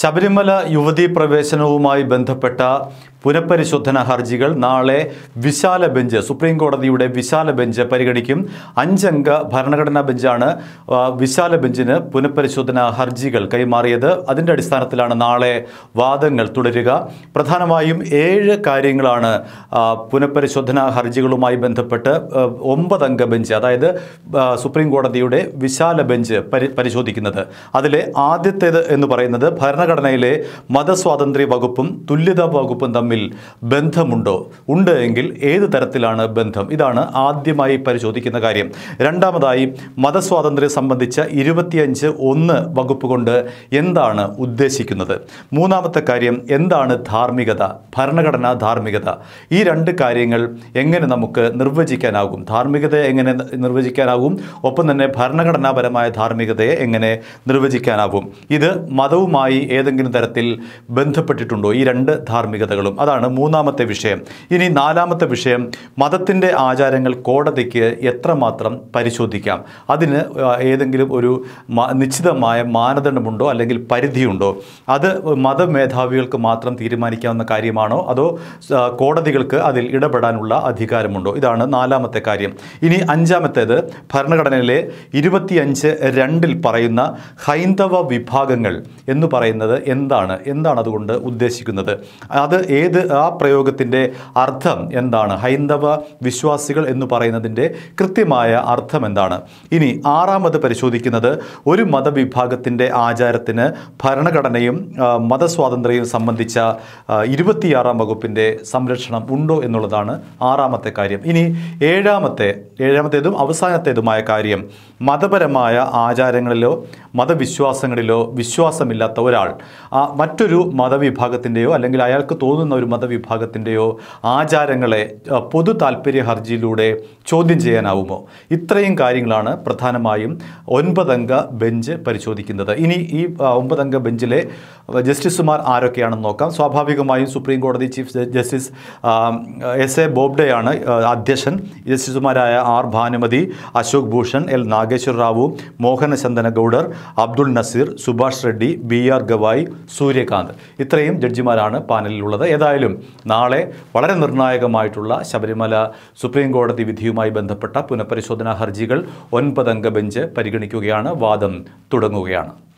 ശബരിമല യുവതീ പ്രവേശനവുമായി ബന്ധപ്പെട്ട പുനഃപരിശോധനാ ഹർജികൾ നാളെ വിശാല ബെഞ്ച് സുപ്രീം കോടതിയുടെ വിശാല ബെഞ്ച് പരിഗണിക്കും അഞ്ചംഗ ഭരണഘടനാ ബെഞ്ചാണ് വിശാല ബെഞ്ചിന് പുനഃപരിശോധനാ ഹർജികൾ കൈമാറിയത് അതിൻ്റെ അടിസ്ഥാനത്തിലാണ് നാളെ വാദങ്ങൾ തുടരുക പ്രധാനമായും ഏഴ് കാര്യങ്ങളാണ് പുനഃപരിശോധനാ ഹർജികളുമായി ബന്ധപ്പെട്ട് ഒമ്പതംഗ ബെഞ്ച് അതായത് സുപ്രീം കോടതിയുടെ വിശാല ബെഞ്ച് പരി പരിശോധിക്കുന്നത് അതിലെ ആദ്യത്തേത് എന്ന് പറയുന്നത് ഭരണഘടനയിലെ മതസ്വാതന്ത്ര്യ വകുപ്പും തുല്യതാ വകുപ്പും തമ്മിൽ തമ്മിൽ ബന്ധമുണ്ടോ ഉണ്ട് എങ്കിൽ ഏത് തരത്തിലാണ് ബന്ധം ഇതാണ് ആദ്യമായി പരിശോധിക്കുന്ന കാര്യം രണ്ടാമതായി മതസ്വാതന്ത്ര്യം സംബന്ധിച്ച ഇരുപത്തിയഞ്ച് ഒന്ന് വകുപ്പ് കൊണ്ട് എന്താണ് ഉദ്ദേശിക്കുന്നത് മൂന്നാമത്തെ കാര്യം എന്താണ് ധാർമ്മികത ഭരണഘടനാ ധാർമ്മികത ഈ രണ്ട് കാര്യങ്ങൾ എങ്ങനെ നമുക്ക് നിർവചിക്കാനാകും ധാർമ്മികതയെ എങ്ങനെ നിർവചിക്കാനാകും ഒപ്പം തന്നെ ഭരണഘടനാപരമായ ധാർമ്മികതയെ എങ്ങനെ നിർവചിക്കാനാകും ഇത് മതവുമായി ഏതെങ്കിലും തരത്തിൽ ബന്ധപ്പെട്ടിട്ടുണ്ടോ ഈ രണ്ട് ധാർമ്മികതകളും അതാണ് മൂന്നാമത്തെ വിഷയം ഇനി നാലാമത്തെ വിഷയം മതത്തിൻ്റെ ആചാരങ്ങൾ കോടതിക്ക് എത്രമാത്രം പരിശോധിക്കാം അതിന് ഏതെങ്കിലും ഒരു നിശ്ചിതമായ മാനദണ്ഡമുണ്ടോ അല്ലെങ്കിൽ പരിധിയുണ്ടോ അത് മതമേധാവികൾക്ക് മാത്രം തീരുമാനിക്കാവുന്ന കാര്യമാണോ അതോ കോടതികൾക്ക് അതിൽ ഇടപെടാനുള്ള അധികാരമുണ്ടോ ഇതാണ് നാലാമത്തെ കാര്യം ഇനി അഞ്ചാമത്തേത് ഭരണഘടനയിലെ ഇരുപത്തിയഞ്ച് രണ്ടിൽ പറയുന്ന ഹൈന്ദവ വിഭാഗങ്ങൾ എന്ന് പറയുന്നത് എന്താണ് എന്താണ് അതുകൊണ്ട് ഉദ്ദേശിക്കുന്നത് അത് ഏത് ഇത് ആ പ്രയോഗത്തിൻ്റെ അർത്ഥം എന്താണ് ഹൈന്ദവ വിശ്വാസികൾ എന്ന് പറയുന്നതിൻ്റെ കൃത്യമായ അർത്ഥം എന്താണ് ഇനി ആറാമത് പരിശോധിക്കുന്നത് ഒരു മതവിഭാഗത്തിൻ്റെ ആചാരത്തിന് ഭരണഘടനയും മതസ്വാതന്ത്ര്യവും സംബന്ധിച്ച ഇരുപത്തിയാറാം വകുപ്പിൻ്റെ സംരക്ഷണം ഉണ്ടോ എന്നുള്ളതാണ് ആറാമത്തെ കാര്യം ഇനി ഏഴാമത്തെ ഏഴാമത്തേതും അവസാനത്തേതുമായ കാര്യം മതപരമായ ആചാരങ്ങളിലോ മതവിശ്വാസങ്ങളിലോ വിശ്വാസമില്ലാത്ത ഒരാൾ മറ്റൊരു മതവിഭാഗത്തിൻ്റെയോ അല്ലെങ്കിൽ അയാൾക്ക് തോന്നുന്ന ഒരു മതവിഭാഗത്തിൻ്റെയോ ആചാരങ്ങളെ പൊതു താല്പര്യ ഹർജിയിലൂടെ ചോദ്യം ചെയ്യാനാവുമോ ഇത്രയും കാര്യങ്ങളാണ് പ്രധാനമായും ഒൻപതംഗ ബെഞ്ച് പരിശോധിക്കുന്നത് ഇനി ഈ ഒമ്പതംഗ ബെഞ്ചിലെ ജസ്റ്റിസുമാർ ആരൊക്കെയാണെന്ന് നോക്കാം സ്വാഭാവികമായും സുപ്രീം കോടതി ചീഫ് ജസ്റ്റിസ് എസ് എ ബോബ്ഡെയാണ് അധ്യക്ഷൻ ജസ്റ്റിസുമാരായ R Bhanumathi Ashok Bhushan L Nageswara Rao Mohanachandana Goudar Abdul Nazeer Subhash Reddy B R Gavai Suryakant ഇത്രയും ജഡ്ജിമാരാണ് പാനലിലുള്ളത് ഏതാ ഏതായാലും നാളെ വളരെ നിർണായകമായിട്ടുള്ള ശബരിമല സുപ്രീം കോടതി വിധിയുമായി ബന്ധപ്പെട്ട പുനഃപരിശോധനാ ഹർജികൾ ഒൻപതംഗ ബെഞ്ച് പരിഗണിക്കുകയാണ് വാദം തുടങ്ങുകയാണ്